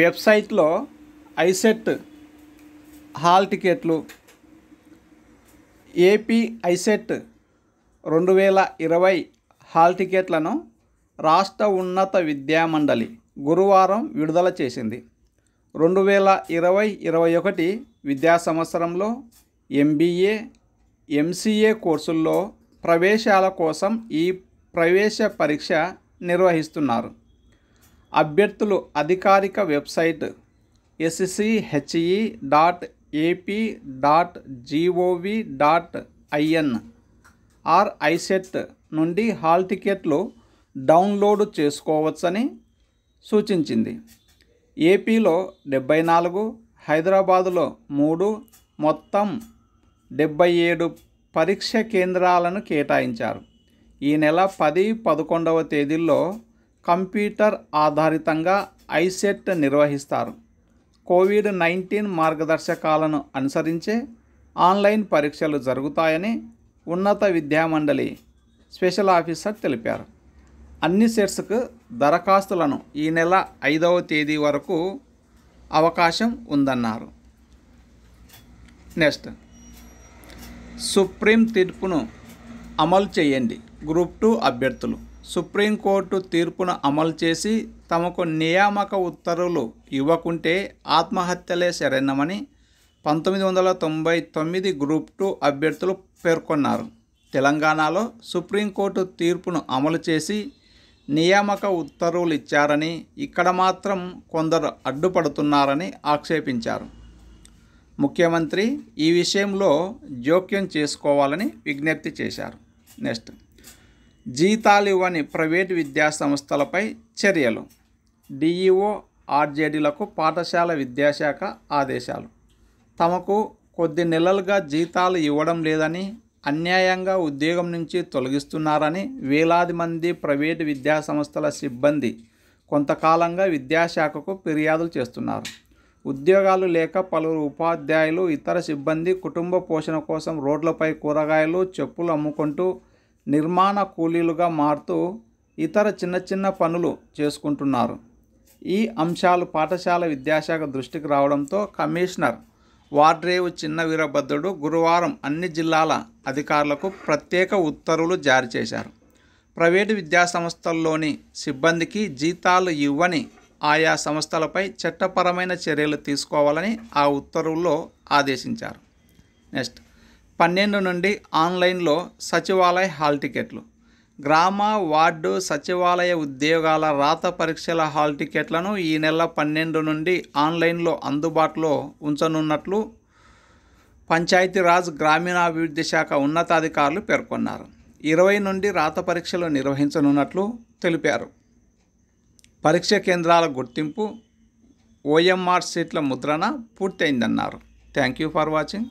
వెబ్సైట్లో ICET hall టికెట్లు AP ICET రెండు వేల ఇరవై హాల్ టికెట్లను రాష్ట్ర ఉన్నత విద్యామండలి గురువారం విడుదల చేసింది రెండు వేల ఇరవై ఇరవై ఒకటి విద్యా సంవత్సరంలో ఎంబీఏ ఎంసీఏ కోర్సుల్లో ప్రవేశాల కోసం ఈ ప్రవేశ పరీక్ష నిర్వహిస్తున్నారు అభ్యర్థులు అధికారిక website SCHE dot AP dot GOV dot IN or ICET నుండి హాల్ టికెట్లు డౌన్లోడ్ చేసుకోవచ్చని సూచించింది ఏపీలో డెబ్బై నాలుగు హైదరాబాదులో మూడు మొత్తం డెబ్బై ఏడు పరీక్ష కేంద్రాలను కేటాయించారు ఈ నెల పది పదకొండవ తేదీల్లో కంప్యూటర్ ఆధారితంగా ఐసెట్ నిర్వహిస్తారు కోవిడ్ నైన్టీన్ మార్గదర్శకాలను అనుసరించే ఆన్లైన్ పరీక్షలు జరుగుతాయని ఉన్నత విద్యామండలి స్పెషల్ ఆఫీసర్ తెలిపారు అన్ని సెట్స్కు దరఖాస్తులను ఈ నెల ఐదవ తేదీ వరకు అవకాశం ఉందన్నారు నెక్స్ట్ సుప్రీం తీర్పును అమలు చేయండి గ్రూప్ టూ అభ్యర్థులు సుప్రీంకోర్టు తీర్పును అమలు చేసి తమకు నియామక ఉత్తర్వులు ఇవ్వకుంటే ఆత్మహత్యలే శరణమని పంతొమ్మిది వందల తొంభై తొమ్మిది గ్రూప్ టూ అభ్యర్థులు పేర్కొన్నారు తెలంగాణలో సుప్రీంకోర్టు తీర్పును అమలు చేసి నియామక ఉత్తర్వులు ఇచ్చారని ఇక్కడ మాత్రం కొందరు అడ్డుపడుతున్నారని ఆక్షేపించారు ముఖ్యమంత్రి ఈ విషయంలో జోక్యం చేసుకోవాలని విజ్ఞప్తి చేశారు నెక్స్ట్ జీతాలు ఇవ్వని ప్రైవేటు విద్యాసంస్థలపై చర్యలు డిఈఓ ఆర్జేడీలకు పాఠశాల విద్యాశాఖ ఆదేశాలు తమకు కొద్ది నెలలుగా జీతాలు ఇవ్వడం లేదని అన్యాయంగా ఉద్యోగం నుంచి తొలగిస్తున్నారని వేలాది మంది ప్రైవేటు విద్యాసంస్థల సిబ్బంది కొంతకాలంగా విద్యాశాఖకు ఫిర్యాదులు చేస్తున్నారు ఉద్యోగాలు లేక పలువురు ఉపాధ్యాయులు ఇతర సిబ్బంది కుటుంబ పోషణ కోసం రోడ్లపై కూరగాయలు చెప్పులు అమ్ముకుంటూ నిర్మాణ కూలీలుగా మారుతూ ఇతర చిన్న చిన్న పనులు చేసుకుంటున్నారు ఈ అంశాలు పాఠశాల విద్యాశాఖ దృష్టికి రావడంతో కమిషనర్ వార్డ్రేవు చిన్న వీరభద్రుడు గురువారం అన్ని జిల్లాల అధికారులకు ప్రత్యేక ఉత్తర్వులు జారీ చేశారు ప్రైవేటు విద్యాసంస్థల్లోని సిబ్బందికి జీతాలు ఇవ్వని ఆయా సంస్థలపై చట్టపరమైన చర్యలు తీసుకోవాలని ఆ ఉత్తర్వుల్లో ఆదేశించారు నెక్స్ట్ పన్నెండు నుండి ఆన్లైన్లో సచివాలయ హాల్ టికెట్లు గ్రామ వార్డు సచివాలయ ఉద్యోగాల రాత పరీక్షల హాల్ టికెట్లను ఈ నెల పన్నెండు నుండి ఆన్లైన్లో అందుబాటులో ఉంచనున్నట్లు పంచాయతీరాజ్ గ్రామీణాభివృద్ధి శాఖ ఉన్నతాధికారులు పేర్కొన్నారు ఇరవై నుండి రాత పరీక్షలు నిర్వహించనున్నట్లు తెలిపారు పరీక్ష కేంద్రాల గుర్తింపు ఓఎంఆర్ సీట్ల ముద్రణ పూర్తయిందన్నారు థ్యాంక్ యూ ఫర్ వాచింగ్